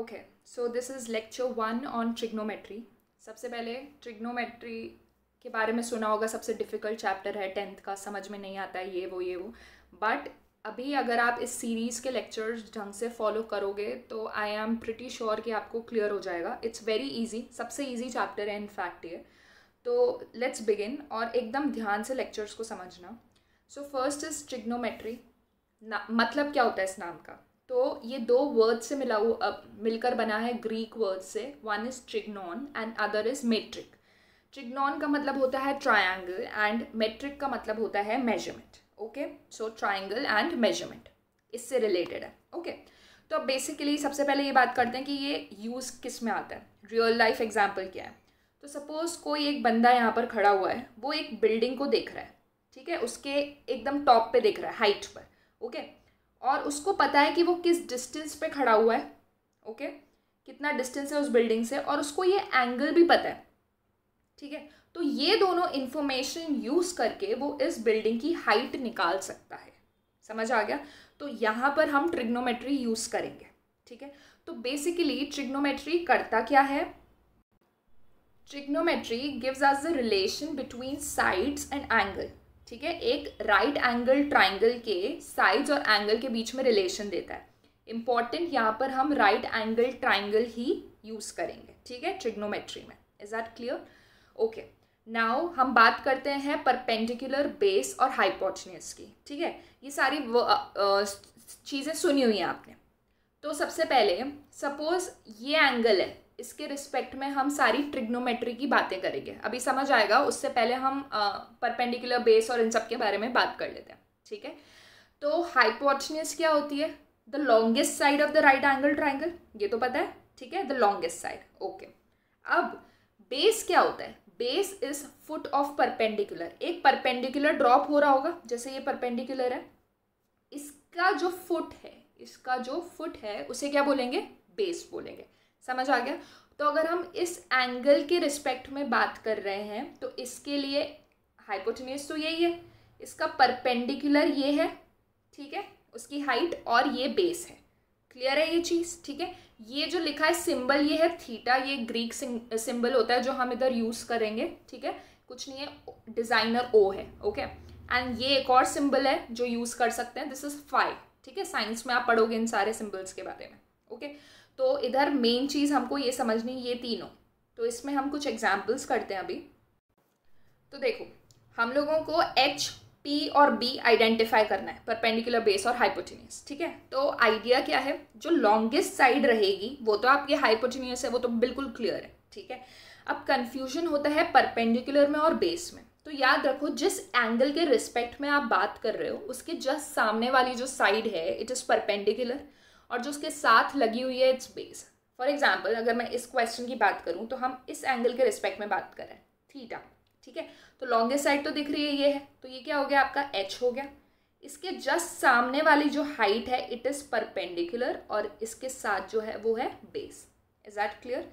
Okay so this is lecture one on trigonometry सबसे पहले trigonometry के बारे में सुना होगा सबसे डिफ़िकल्ट चैप्टर है टेंथ का समझ में नहीं आता है ये वो ये वो बट अभी अगर आप इस सीरीज़ के लेक्चर्स ढंग से फॉलो करोगे तो आई एम प्रिटी श्योर कि आपको क्लियर हो जाएगा इट्स वेरी ईजी सबसे ईजी चैप्टर है इनफैक्ट ये तो लेट्स बिगिन और एकदम ध्यान से लेक्चर्स को समझना सो फर्स्ट इज़ ट्रिग्नोमेट्री मतलब क्या होता है इस नाम का तो ये दो वर्ड से मिला हुआ मिलकर बना है ग्रीक वर्ड से one is trigonon and other is metric trigonon का मतलब होता है ट्रायंगल एंड मेट्रिक का मतलब होता है measurement okay so triangle and measurement इससे रिलेटेड है ओके okay? तो अब बेसिकली सबसे पहले ये बात करते हैं कि ये यूज़ किस में आता है रियल लाइफ एग्जाम्पल क्या है तो सपोज़ कोई एक बंदा यहाँ पर खड़ा हुआ है वो एक बिल्डिंग को देख रहा है ठीक है उसके एकदम टॉप पे देख रहा है हाइट पर ओके okay? और उसको पता है कि वो किस डिस्टेंस पे खड़ा हुआ है ओके कितना डिस्टेंस है उस बिल्डिंग से और उसको ये एंगल भी पता है ठीक है तो ये दोनों इन्फॉर्मेशन यूज़ करके वो इस बिल्डिंग की हाइट निकाल सकता है समझ आ गया तो यहाँ पर हम ट्रिग्नोमेट्री यूज़ करेंगे ठीक है तो बेसिकली ट्रिग्नोमेट्री करता क्या है trigonometry gives us the relation between sides and angle ठीक है एक राइट एंगल ट्राइंगल के साइज और एंगल के बीच में रिलेशन देता है इम्पॉर्टेंट यहाँ पर हम राइट एंगल ट्राइंगल ही यूज़ करेंगे ठीक है ट्रिग्नोमेट्री में is that clear okay now हम बात करते हैं परपेंडिकुलर बेस और हाइपोटनियस की ठीक है ये सारी चीज़ें सुनी हुई हैं आपने तो सबसे पहले सपोज ये एंगल है इसके रिस्पेक्ट में हम सारी ट्रिग्नोमेट्री की बातें करेंगे अभी समझ आएगा उससे पहले हम परपेंडिकुलर बेस और इन सब के बारे में बात कर लेते हैं ठीक है तो हाइपोटनियस क्या होती है the longest side of the right angle triangle ये तो पता है ठीक है द लॉन्गेस्ट साइड ओके अब बेस क्या होता है base is foot of perpendicular एक परपेंडिकुलर ड्रॉप हो रहा होगा जैसे ये परपेंडिकुलर है इसका जो फुट है इसका जो फुट है उसे क्या बोलेंगे बेस बोलेंगे समझ आ गया तो अगर हम इस एंगल के रिस्पेक्ट में बात कर रहे हैं तो इसके लिए हाइपोटिनियस तो यही है इसका परपेंडिकुलर ये है ठीक है उसकी हाइट और ये बेस है क्लियर है ये चीज़ ठीक है ये जो लिखा है सिंबल ये है थीटा ये ग्रीक सिंबल होता है जो हम इधर यूज़ करेंगे ठीक है कुछ नहीं है डिज़ाइनर ओ है ओके एंड ये एक और सिंबल है जो यूज़ कर सकते हैं दिस इज़ फाइव ठीक है साइंस में आप पढ़ोगे इन सारे सिंबल्स के बारे में ओके okay? तो इधर मेन चीज़ हमको ये समझनी ये तीनों तो इसमें हम कुछ एग्जाम्पल्स करते हैं अभी तो देखो हम लोगों को एच पी और बी आइडेंटिफाई करना है परपेंडिकुलर बेस और हाइपोटिनियस ठीक है तो आइडिया क्या है जो लॉन्गेस्ट साइड रहेगी वो तो आपके हाइपोटिनियस है वो तो बिल्कुल क्लियर है ठीक है अब कन्फ्यूजन होता है परपेंडिकुलर में और बेस में तो याद रखो जिस एंगल के रिस्पेक्ट में आप बात कर रहे हो उसके जस्ट सामने वाली जो साइड है इट इज़ परपेंडिकुलर और जो उसके साथ लगी हुई है इट्स बेस फॉर एग्जाम्पल अगर मैं इस क्वेश्चन की बात करूँ तो हम इस एंगल के रिस्पेक्ट में बात करें थीटा ठीक है तो लॉन्गेस्ट साइड तो दिख रही है ये है तो ये क्या हो गया आपका एच हो गया इसके जस्ट सामने वाली जो हाइट है इट इज़ परपेंडिकुलर और इसके साथ जो है वो है बेस इज दैट क्लियर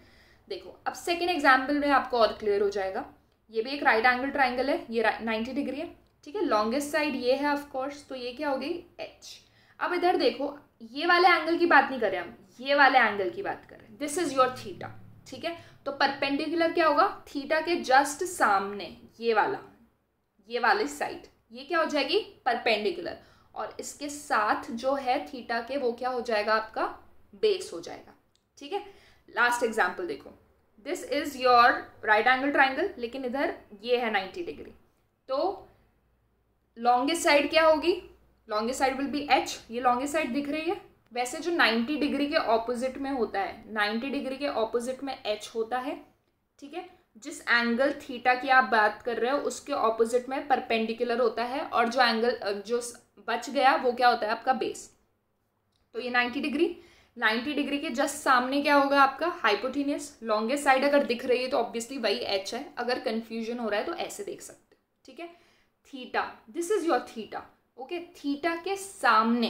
देखो अब सेकेंड एग्जाम्पल में आपको और क्लियर हो जाएगा ये भी एक राइट एंगल ट्राइंगल है ये नाइन्टी डिग्री है ठीक है लॉन्गेस्ट साइड ये है ऑफकोर्स तो ये क्या हो गई एच अब इधर देखो ये वाले एंगल की बात नहीं करें हम ये वाले एंगल की बात करें दिस इज योर थीटा ठीक है तो परपेंडिकुलर क्या होगा थीटा के जस्ट सामने ये वाला ये वाले साइड ये क्या हो जाएगी परपेंडिकुलर और इसके साथ जो है थीटा के वो क्या हो जाएगा आपका बेस हो जाएगा ठीक है लास्ट एग्जाम्पल देखो this is your right angle triangle लेकिन इधर ये है नाइन्टी डिग्री तो लॉन्गेस्ट साइड क्या होगी longest side will be H ये लॉन्गेस्ट साइड दिख रही है वैसे जो 90 डिग्री के ऑपोजिट में होता है 90 डिग्री के ऑपोजिट में एच होता है ठीक है जिस एंगल थीटा की आप बात कर रहे हो उसके ऑपोजिट में परपेंडिकुलर होता है और जो एंगल जो बच गया वो क्या होता है आपका बेस तो ये 90 डिग्री 90 डिग्री के जस्ट सामने क्या होगा आपका हाइपोटीनियस लॉन्गेस्ट साइड अगर दिख रही है तो ऑब्वियसली वही एच है अगर कन्फ्यूजन हो रहा है तो ऐसे देख सकते ठीक है theta this is your theta okay theta के सामने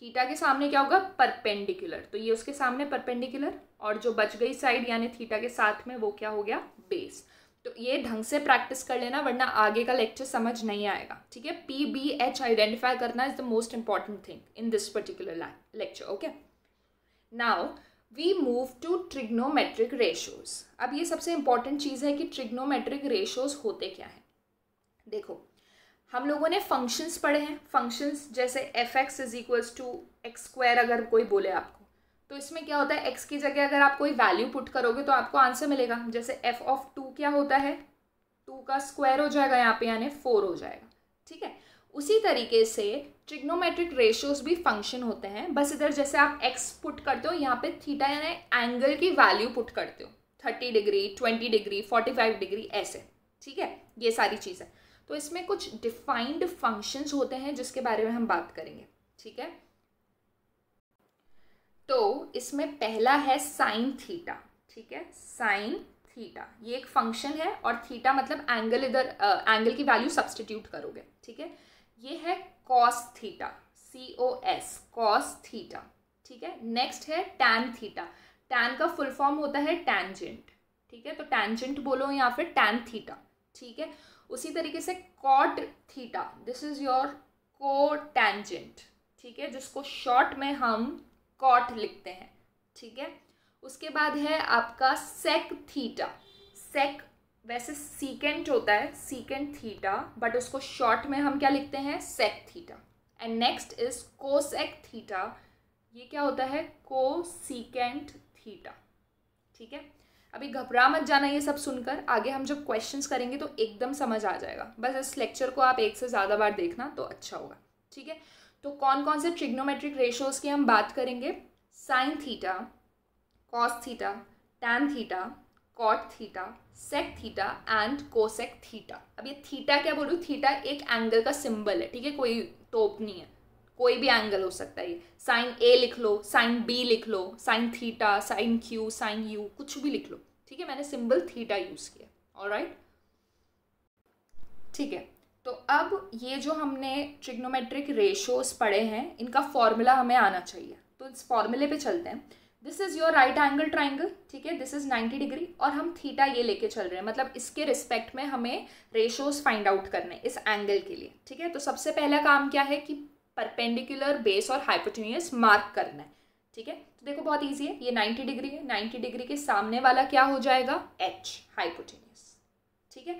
थीटा के सामने क्या होगा परपेंडिकुलर तो ये उसके सामने परपेंडिकुलर और जो बच गई साइड यानी थीटा के साथ में वो क्या हो गया बेस तो ये ढंग से प्रैक्टिस कर लेना वरना आगे का लेक्चर समझ नहीं आएगा ठीक है पी बी एच आइडेंटिफाई करना is the most important thing in this particular lecture okay now we move to trigonometric ratios अब ये सबसे इंपॉर्टेंट चीज़ है कि ट्रिग्नोमेट्रिक रेशोज होते क्या हैं देखो हम लोगों ने फंक्शंस पढ़े हैं फंक्शंस जैसे F X is equals to X square अगर कोई बोले आपको तो इसमें क्या होता है एक्स की जगह अगर आप कोई वैल्यू पुट करोगे तो आपको आंसर मिलेगा जैसे एफ ऑफ टू क्या होता है टू का स्क्वायर हो जाएगा यहाँ पे यानी फोर हो जाएगा ठीक है उसी तरीके से ट्रिग्नोमेट्रिक रेशियोज भी फंक्शन होते हैं बस इधर जैसे आप एक्स पुट करते हो यहाँ पे थीटा यानी एंगल की वैल्यू पुट करते हो thirty degree twenty degree forty five degree ऐसे ठीक है ये सारी चीज़ें तो इसमें कुछ डिफाइंड फंक्शंस होते हैं जिसके बारे में हम बात करेंगे ठीक है तो इसमें पहला है साइन थीटा ठीक है साइन थीटा ये एक फंक्शन है और थीटा मतलब एंगल इधर एंगल की वैल्यू सब्सटीट्यूट करोगे ठीक है ये है cos theta C O S cos theta ठीक है नेक्स्ट है टैन थीटा टैन का फुल फॉर्म होता है टैनजेंट ठीक है तो टैनजेंट बोलो या फिर टैन थीटा ठीक है उसी तरीके से cot theta this is your cotangent ठीक है जिसको शॉर्ट में हम कॉट लिखते हैं ठीक है उसके बाद है आपका सेक थीटा सेक वैसे सीकेंट होता है सीकेंट थीटा बट उसको शॉर्ट में हम क्या लिखते हैं sec theta and next is cosec theta ये क्या होता है को सीकेंट थीटा ठीक है अभी घबरा मत जाना ये सब सुनकर आगे हम जब क्वेश्चंस करेंगे तो एकदम समझ आ जाएगा बस इस लेक्चर को आप एक से ज़्यादा बार देखना तो अच्छा होगा ठीक है तो कौन कौन से ट्रिग्नोमेट्रिक रेशोज़ की हम बात करेंगे sine theta cos theta tan theta cot theta sec theta and cosec theta अब ये थीटा क्या बोलूँ थीटा एक एंगल का सिंबल है ठीक है कोई टोप नहीं है कोई भी एंगल हो सकता है ये साइन ए लिख लो साइन बी लिख लो sine theta sine Q sine U कुछ भी लिख लो ठीक है मैंने सिंबल थीटा यूज़ किया और राइट ठीक है तो अब ये जो हमने ट्रिग्नोमेट्रिक रेशोज पढ़े हैं इनका फॉर्मूला हमें आना चाहिए तो इस फॉर्मूले पे चलते हैं this is your right angle triangle ठीक है दिस इज़ 90 डिग्री और हम थीटा ये लेके चल रहे हैं मतलब इसके रिस्पेक्ट में हमें रेशोस फाइंड आउट करने इस एंगल के लिए ठीक है तो सबसे पहला काम क्या है कि परपेंडिकुलर बेस और हाइपोटिनियस मार्क करना है ठीक है तो देखो बहुत ईजी है ये नाइन्टी डिग्री है नाइन्टी डिग्री के सामने वाला क्या हो जाएगा एच हाइपोटिनियस ठीक है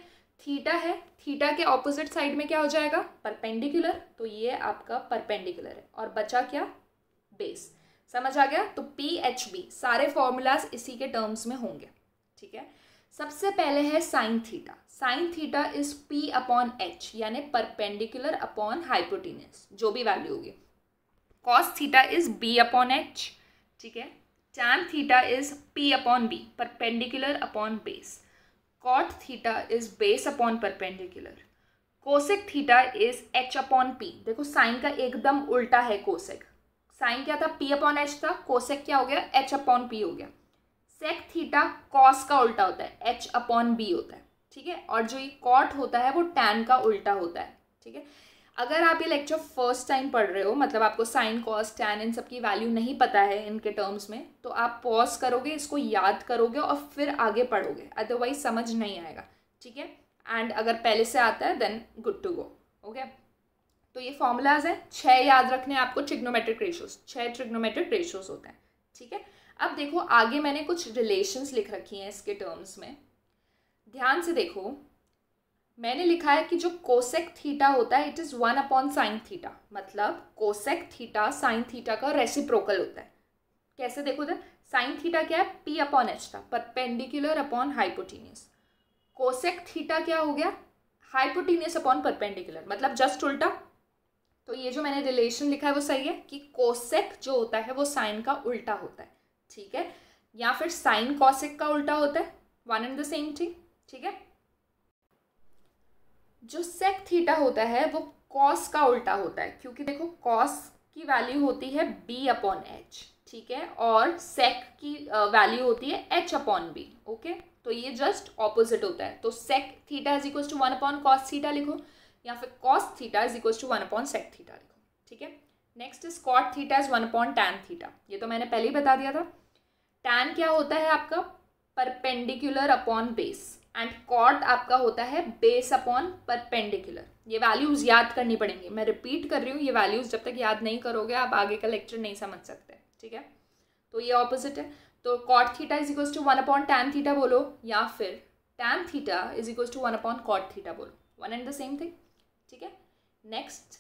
थीटा है थीटा के ऑपोजिट साइड में क्या हो जाएगा परपेंडिकुलर तो ये आपका परपेंडिकुलर है और बचा क्या बेस समझ आ गया तो पी एच बी सारे फॉर्मूलाज इसी के टर्म्स में होंगे ठीक है सबसे पहले है sine theta sine theta is P upon H यानी परपेंडिकुलर अपॉन हाइपोटीनस जो भी वैल्यू होगी cos theta is B upon H ठीक है tan theta is P upon B perpendicular upon base cot theta is base upon perpendicular cosec theta is H upon P देखो sine का एकदम उल्टा है कोसेक साइन क्या था पी अपॉन एच था कोसेक क्या हो गया एच अपॉन पी हो गया सेक थीटा कॉस का उल्टा होता है एच अपॉन बी होता है ठीक है और जो ये कॉट होता है वो टैन का उल्टा होता है ठीक है अगर आप ये लेक्चर फर्स्ट टाइम पढ़ रहे हो मतलब आपको साइन कॉस टैन इन सब की वैल्यू नहीं पता है इनके टर्म्स में तो आप पॉज करोगे इसको याद करोगे और फिर आगे पढ़ोगे अदरवाइज समझ नहीं आएगा ठीक है एंड अगर पहले से आता है then good to go okay तो ये फॉर्मूलाज हैं छः याद रखने आपको ट्रिग्नोमेट्रिक रेशोज छः ट्रिग्नोमेट्रिक रेशोज होते हैं ठीक है अब देखो आगे मैंने कुछ रिलेशंस लिख रखी हैं इसके टर्म्स में ध्यान से देखो मैंने लिखा है कि जो कोसेक थीटा होता है it is one upon sine theta मतलब कोसेक थीटा साइन थीटा का रेसिप्रोकल होता है कैसे देखो इधर साइन थीटा क्या है पी अपॉन एच था perpendicular upon hypotenuse cosec theta क्या हो गया हाइपोटीनियस अपॉन परपेंडिकुलर मतलब जस्ट उल्टा तो ये जो मैंने रिलेशन लिखा है वो सही है कि कोसेक जो होता है वो साइन का उल्टा होता है ठीक है या फिर साइन कोसेक का उल्टा होता है one and the same thing ठीक है जो सेक थीटा होता है वो कॉस का उल्टा होता है क्योंकि देखो कॉस की वैल्यू होती है बी अपॉन एच ठीक है और सेक की वैल्यू होती है एच अपॉन बी ओके तो ये जस्ट ऑपोजिट होता है तो sec theta is equal to one upon cos theta लिखो या फिर cos theta is equal to one upon sec theta लिखो ठीक है next is cot theta is one upon tan theta ये तो मैंने पहले ही बता दिया था टैन क्या होता है आपका perpendicular upon base and cot आपका होता है बेस अपॉन परपेंडिकुलर ये वैल्यूज़ याद करनी पड़ेंगी मैं रिपीट कर रही हूँ ये वैल्यूज़ जब तक याद नहीं करोगे आप आगे का लेक्चर नहीं समझ सकते ठीक है तो ये ऑपोजिट है तो cot theta is equals to one upon tan theta बोलो या फिर tan theta is equal to one upon cot theta बोलो one and the same thing ठीक है नेक्स्ट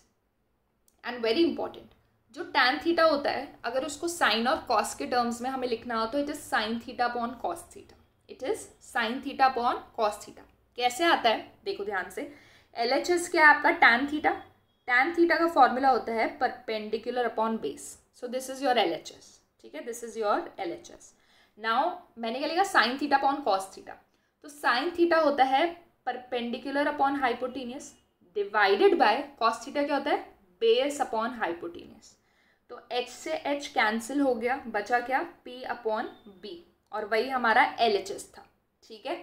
एंड वेरी इंपॉर्टेंट जो टैन थीटा होता है अगर उसको साइन और कॉस के टर्म्स में हमें लिखना हो तो it is sine theta upon cos theta it is sine theta upon cos theta कैसे आता है देखो ध्यान से एल एच एस क्या है आपका टैन थीटा टैन थीटा का फॉर्मूला होता है perpendicular upon base so this is your L H S ठीक है this is your L H S now मैंने क्या लिखा sine theta upon cos theta तो साइन थीटा होता है perpendicular upon hypotenuse divided by cos theta क्या होता है बेस अपॉन हाइपोटीनियस तो एच से एच कैंसिल हो गया बचा क्या पी अपॉन बी और वही हमारा एल था ठीक है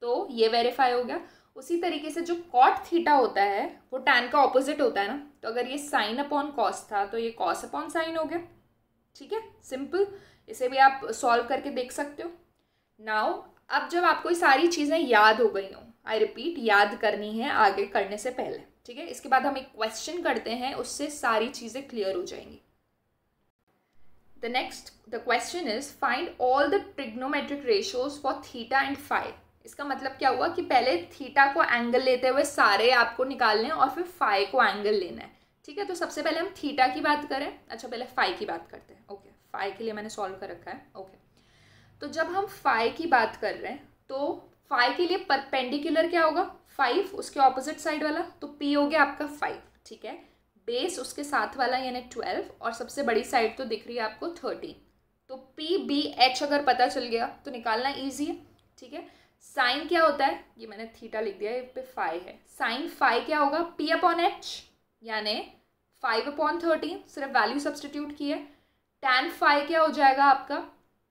तो ये वेरीफाई हो गया उसी तरीके से जो कॉट थीटा होता है वो टैन का ऑपोजिट होता है ना तो अगर ये साइन अपॉन कॉस था तो ये कॉस अपॉन साइन हो गया ठीक है सिंपल इसे भी आप सॉल्व करके देख सकते हो नाउ अब जब आपको ये सारी चीज़ें याद हो गई हों आई रिपीट याद करनी है आगे करने से पहले ठीक है इसके बाद हम एक क्वेश्चन करते हैं उससे सारी चीज़ें क्लियर हो जाएंगी The next, the question is find all the trigonometric ratios for theta and phi. इसका मतलब क्या हुआ कि पहले थीटा को एंगल लेते हुए सारे आपको निकालने हैं और फिर फाई को एंगल लेना है ठीक है तो सबसे पहले हम थीटा की बात करें अच्छा पहले फाई की बात करते हैं ओके फाई के लिए मैंने सॉल्व कर रखा है ओके तो जब हम फाई की बात कर रहे हैं तो फाइव के लिए परपेंडिकुलर क्या होगा फाइव उसके ऑपोजिट साइड वाला तो पी हो गया आपका फाइव ठीक है बेस उसके साथ वाला यानी ट्वेल्व और सबसे बड़ी साइड तो दिख रही है आपको थर्टीन तो पी बी एच अगर पता चल गया तो निकालना ईजी है ठीक है साइन क्या होता है ये मैंने थीटा लिख दिया है पे फाइव है साइन फाइव क्या होगा पी अपॉन एच यानि फाइव अपॉन थर्टीन सिर्फ वैल्यू सब्सटीट्यूट की है टेन फाइव क्या हो जाएगा आपका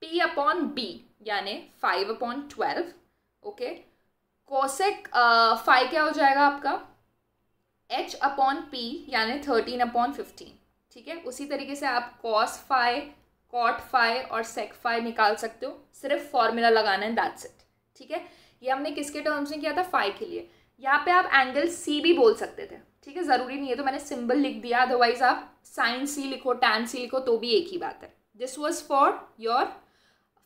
पी अपॉन बी यानी five upon twelve okay cosec five क्या हो जाएगा आपका एच अपॉन पी यानी थर्टीन अपॉन फिफ्टीन ठीक है उसी तरीके से आप कॉस फाइव कॉट फाइव और सेक फाइव निकाल सकते हो सिर्फ फॉर्मूला लगाना है दैट्स इट ठीक है ये हमने किसके टर्म्स में किया था फाइव के लिए यहाँ पे आप एंगल सी भी बोल सकते थे ठीक है ज़रूरी नहीं है तो मैंने सिंबल लिख दिया अदरवाइज आप साइन सी लिखो टैन सी लिखो तो भी एक ही बात है this was for your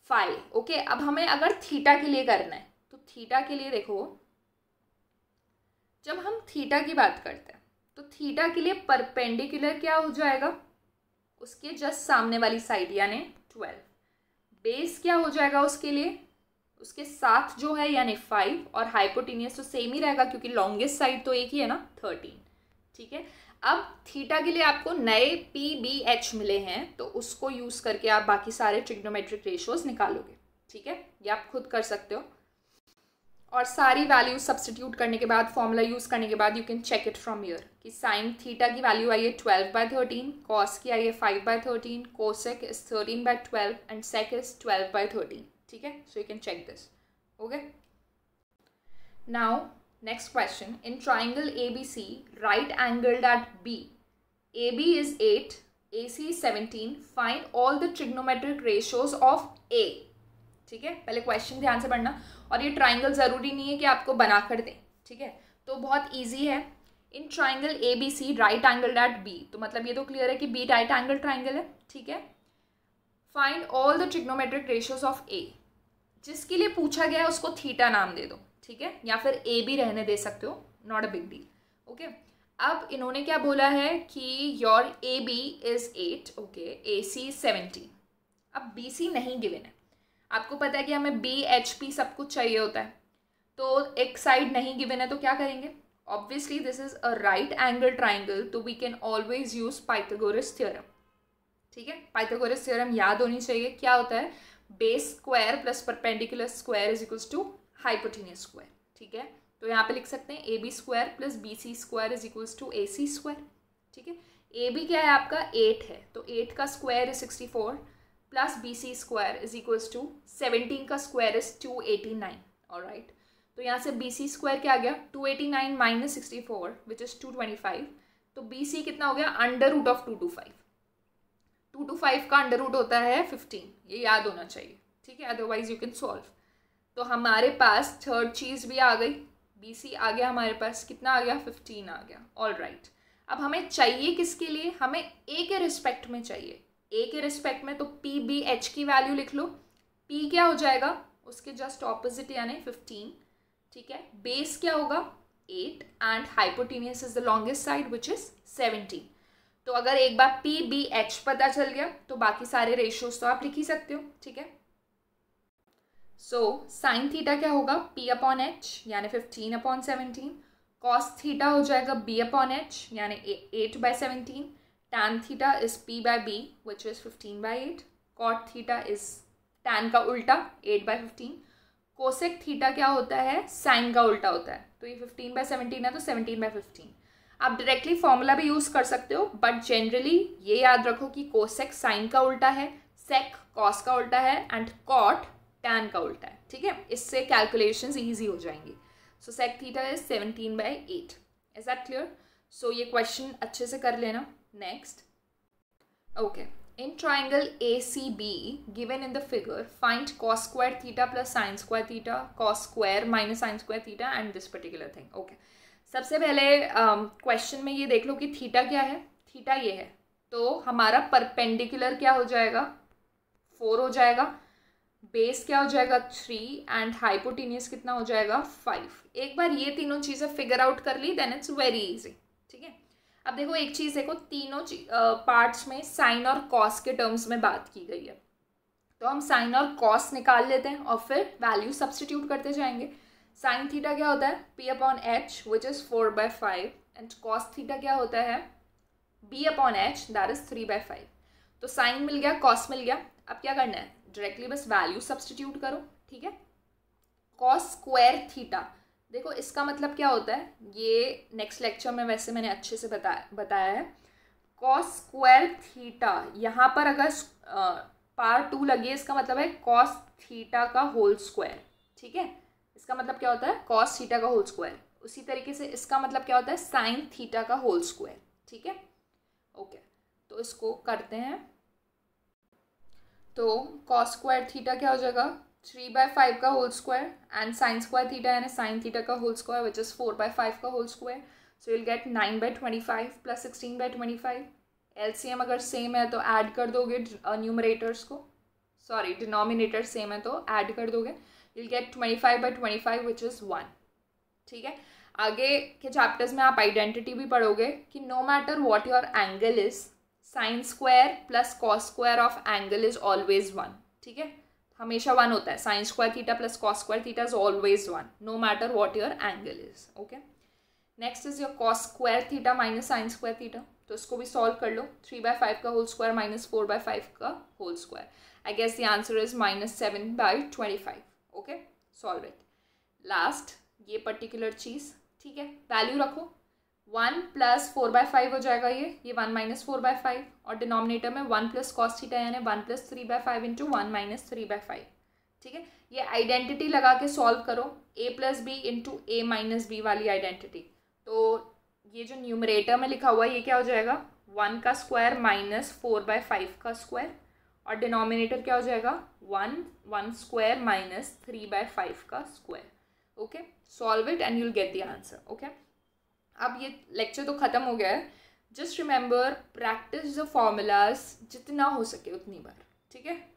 five okay अब हमें अगर थीटा के लिए करना है तो थीटा के लिए देखो जब हम थीटा की बात करते हैं तो थीटा के लिए परपेंडिकुलर क्या हो जाएगा उसके जस्ट सामने वाली साइड यानी ट्वेल्व बेस क्या हो जाएगा उसके लिए उसके साथ जो है यानी फाइव और हाइपोटीनियस तो सेम ही रहेगा क्योंकि लॉन्गेस्ट साइड तो एक ही है ना थर्टीन ठीक है अब थीटा के लिए आपको नए पी बी एच मिले हैं तो उसको यूज़ करके आप बाकी सारे ट्रिग्नोमेट्रिक रेशियोज निकालोगे ठीक है ये आप खुद कर सकते हो और सारी वैल्यू सब्सटीट्यूट करने के बाद फॉर्मूला यूज़ करने के बाद you can check it from here कि साइन थीटा की वैल्यू आई है ट्वेल्व बाय थर्टीन कॉस की आई है five by thirteen cosec is thirteen by twelve and sec is twelve by thirteen ठीक है so you can check this okay now next question in triangle A B C right angle that B A B is eight A C is seventeen find all the trigonometric ratios of A ठीक है पहले question ध्यान से पढ़ना और ये triangle ज़रूरी नहीं है कि आपको बना कर दें ठीक है तो बहुत ईजी है in triangle A B C right angle that B तो मतलब ये तो क्लियर है कि बी राइट एंगल ट्राइंगल है ठीक है find all the trigonometric ratios of A जिसके लिए पूछा गया है उसको थीटा नाम दे दो ठीक है या फिर ए बी रहने दे सकते हो not a big deal okay अब इन्होंने क्या बोला है कि your A B is eight okay A C seventeen अब बी सी नहीं गिवेन है आपको पता है कि हमें बी एच पी सब कुछ चाहिए होता है तो एक साइड नहीं गिवन है तो क्या करेंगे obviously this is a right angle triangle तो we can always use Pythagoras theorem ठीक है पाइथागोरस थ्योरम याद होनी चाहिए क्या होता है base square plus perpendicular square is equals to hypotenuse square ठीक है तो यहाँ पे लिख सकते हैं A B square plus B C square is equals to A C square ठीक है ए बी क्या है आपका एट है तो एट का square is sixty four plus B C square is equals to seventeen का square is two eighty nine और राइट तो यहाँ से बी सी स्क्वायर क्या आ गया two eighty nine minus sixty four which is two twenty five तो B C कितना हो गया under root of two two five two two five का अंडर रूट होता है फिफ्टीन ये याद होना चाहिए ठीक है अदरवाइज यू कैन सॉल्व तो हमारे पास थर्ड चीज़ भी आ गई बी सी आ गया हमारे पास कितना आ गया फिफ्टीन आ गया ऑल राइट right. अब हमें चाहिए किसके लिए हमें ए के रिस्पेक्ट में चाहिए ए के रिस्पेक्ट में तो पी बी एच की वैल्यू लिख लो पी क्या हो जाएगा उसके जस्ट ऑपोजिट यानी फिफ्टीन ठीक है बेस क्या होगा eight and hypotenuse is the longest side which is seventeen तो अगर एक बार पी बी एच पता चल गया तो बाकी सारे रेशियोज तो आप लिख ही सकते हो ठीक है सो साइन थीटा क्या होगा पी अपॉन एच यानी fifteen upon seventeen cos theta हो जाएगा बी अपॉन एच यानी eight by seventeen tan theta is p by b which is 15 by 8 cot theta is tan का उल्टा 8 by 15 कोसेक थीटा क्या होता है साइन का उल्टा होता है तो ये 15 बाय 17 है तो 17 बाय 15 आप डायरेक्टली फॉर्मूला भी यूज़ कर सकते हो बट जनरली ये याद रखो कि कोसेक साइन का उल्टा है सेक कॉस का उल्टा है एंड कॉट टैन का उल्टा है ठीक है इससे कैलकुलेशन ईजी हो जाएंगी so sec theta is seventeen by eight is that clear so ये क्वेश्चन अच्छे से कर लेना Next. Okay. In triangle ACB, given in the figure, find cos square theta plus sine square theta, cos square minus sine square theta and this particular thing. Okay. सबसे पहले um, question में ये देख लो कि theta क्या है Theta ये है तो हमारा perpendicular क्या हो जाएगा फोर हो जाएगा बेस क्या हो जाएगा थ्री एंड हाइपोटीनियस कितना हो जाएगा फाइव एक बार ये तीनों चीज़ें फिगर आउट कर ली देन इट्स वेरी इजी ठीक है अब देखो एक चीज़ देखो तीनों पार्ट्स में साइन और कॉस के टर्म्स में बात की गई है तो हम साइन और कॉस निकाल लेते हैं और फिर वैल्यू सब्सटीट्यूट करते जाएंगे साइन थीटा क्या होता है P upon H which is four by five and cos theta क्या होता है B upon H that is three by five तो साइन मिल गया कॉस मिल गया अब क्या करना है डायरेक्टली बस वैल्यू सब्सटीट्यूट करो ठीक है कॉस स्क्वायर थीटा देखो इसका मतलब क्या होता है ये नेक्स्ट लेक्चर में वैसे मैंने अच्छे से बता बताया है कॉस स्क्वायर थीटा यहाँ पर अगर पार टू लगे इसका मतलब है कॉस थीटा का होल स्क्वायर ठीक है इसका मतलब क्या होता है कॉस थीटा का होल स्क्वायर उसी तरीके से इसका मतलब क्या होता है साइन थीटा का होल स्क्वायर ठीक है ओके तो इसको करते हैं तो कॉस स्क्वायर थीटा क्या हो जाएगा थ्री बाय फाइव का whole square and sine square theta यानी साइन थीटा का whole square which is four by five का whole square so will get nine by twenty five plus sixteen by twenty five L C M अगर same है तो add कर दोगे numerators uh, को sorry denominator same है तो add कर दोगे will get twenty five by twenty five which is one ठीक है आगे के चैप्टर्स में आप आइडेंटिटी भी पढ़ोगे कि no matter what your angle is sine square plus cos square of angle is always one ठीक है हमेशा वन होता है sine square theta plus cos square theta is always one no matter what your angle is okay next is your cos square theta minus sine square theta तो इसको भी solve कर लो थ्री बाय फाइव का whole square minus four by five का whole square I guess the answer is minus seven by twenty five okay solve it last ये particular चीज़ ठीक है वैल्यू रखो one plus four by five हो जाएगा ये ये one minus four by five और डिनोमिनेटर में वन प्लस कॉस थीटा यानी one plus three by five into one minus three by five ठीक है ये आइडेंटिटी लगा के सॉल्व करो A plus B into A minus B वाली आइडेंटिटी तो ये जो न्यूमरेटर में लिखा हुआ है ये क्या हो जाएगा वन का square minus four by five का स्क्वायर और डिनोमिनेटर क्या हो जाएगा one one square minus three by five का square okay solve it and you'll get the answer okay अब ये लेक्चर तो ख़त्म हो गया है just remember practice the formulas जितना हो सके उतनी बार ठीक है